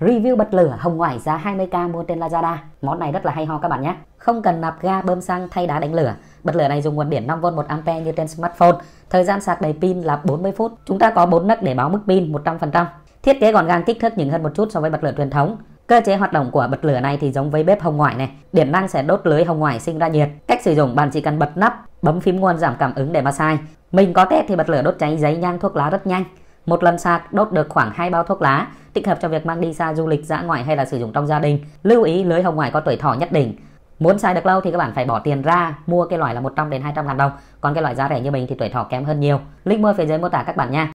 Review bật lửa hồng ngoại giá 20k mua trên Lazada. Món này rất là hay ho các bạn nhé. Không cần nạp ga bơm xăng thay đá đánh lửa. Bật lửa này dùng nguồn điện 5V 1A như trên smartphone. Thời gian sạc đầy pin là 40 phút. Chúng ta có 4 nấc để báo mức pin 100%. Thiết kế gọn gàng kích thước nhỉnh hơn một chút so với bật lửa truyền thống. Cơ chế hoạt động của bật lửa này thì giống với bếp hồng ngoại này, điện năng sẽ đốt lưới hồng ngoại sinh ra nhiệt. Cách sử dụng bạn chỉ cần bật nắp, bấm phím nguồn giảm cảm ứng để massage. Mình có test thì bật lửa đốt cháy giấy nhang thuốc lá rất nhanh. Một lần sạc đốt được khoảng hai bao thuốc lá, thích hợp cho việc mang đi xa du lịch dã ngoại hay là sử dụng trong gia đình. Lưu ý lưới hồng ngoại có tuổi thọ nhất định. Muốn xài được lâu thì các bạn phải bỏ tiền ra mua cái loại là 100 đến 200 ngàn đồng, còn cái loại giá rẻ như mình thì tuổi thọ kém hơn nhiều. Link mua phía dưới mô tả các bạn nha.